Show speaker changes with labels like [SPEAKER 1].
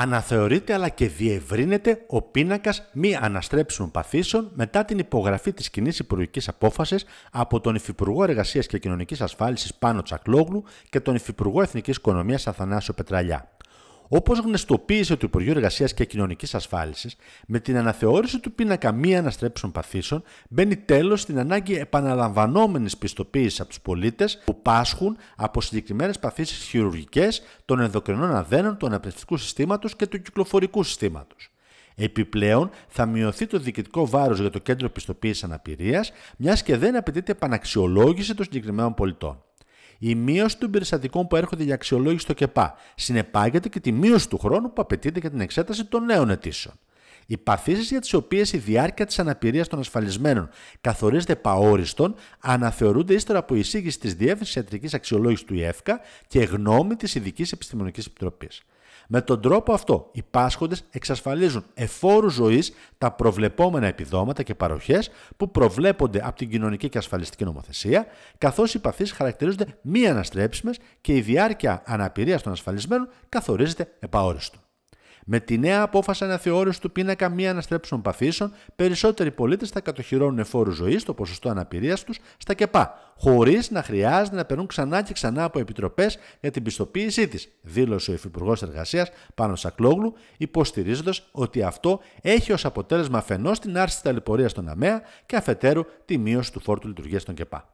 [SPEAKER 1] αναθεωρείται αλλά και διευρύνεται ο πίνακας μη αναστρέψιμων παθήσεων μετά την υπογραφή της κοινής υπουργικής απόφασης από τον Υφυπουργό Εργασίας και Κοινωνικής Ασφάλισης Πάνο Τσακλόγλου και τον Υφυπουργό Εθνικής Οικονομίας Αθανάσιο Πετραλιά. Όπως γνωστοποίησε το Υπουργείο Εργασίας και Κοινωνικής Ασφάλισης, με την αναθεώρηση του πίνακα μη αναστρέψεων παθήσεων μπαίνει τέλος στην ανάγκη επαναλαμβανόμενης πιστοποίησης από τους πολίτες που πάσχουν από συγκεκριμένες παθήσεις χειρουργικές των ενδοκρινών αδένων του αναπνευστικού συστήματος και του κυκλοφορικού συστήματος. Επιπλέον, θα μειωθεί το διοικητικό βάρος για το κέντρο πιστοποίησης αναπηρίας, μιας και δεν απαιτείται επαναξιολόγηση των συγκεκριμένων πολιτών. Η μείωση των περιστατικών που έρχονται για αξιολόγηση στο ΚΕΠΑ συνεπάγεται και τη μείωση του χρόνου που απαιτείται για την εξέταση των νέων αιτήσεων. Οι παθήσεις για τις οποίες η διάρκεια της αναπηρίας των ασφαλισμένων καθορίζεται παόριστον αναθεωρούνται ύστερα από εισήγηση της Διεύθυνσης Ιατρικής Αξιολόγησης του ΙΕΦΚΑ και γνώμη της Ειδικής Επιστημονικής Επιτροπής. Με τον τρόπο αυτό, οι πάσχοντες εξασφαλίζουν εφόρου ζωής τα προβλεπόμενα επιδόματα και παροχές που προβλέπονται από την κοινωνική και ασφαλιστική νομοθεσία, καθώς οι παθήσει χαρακτηρίζονται μη αναστρέψιμες και η διάρκεια αναπηρίας των ασφαλισμένων καθορίζεται επαόριστο. Με τη νέα απόφαση αναθεώρησης του πίνακα μη αναστρέψεων παθήσεων, περισσότεροι πολίτες θα κατοχυρώνουν φόρου ζωής στο ποσοστό αναπηρίας τους στα ΚΕΠΑ, χωρίς να χρειάζεται να περνούν ξανά και ξανά από επιτροπές για την πιστοποίησή της, δήλωσε ο Υφυπουργός Εργασίας Πάνος Σακλόγλου, υποστηρίζοντας ότι αυτό έχει ως αποτέλεσμα αφενός την άρση της ταλαιπωρίας στον ΑΜΕΑ και αφετέρου τη μείωση του φόρτου λειτουργίας των ΚΕΠΑ.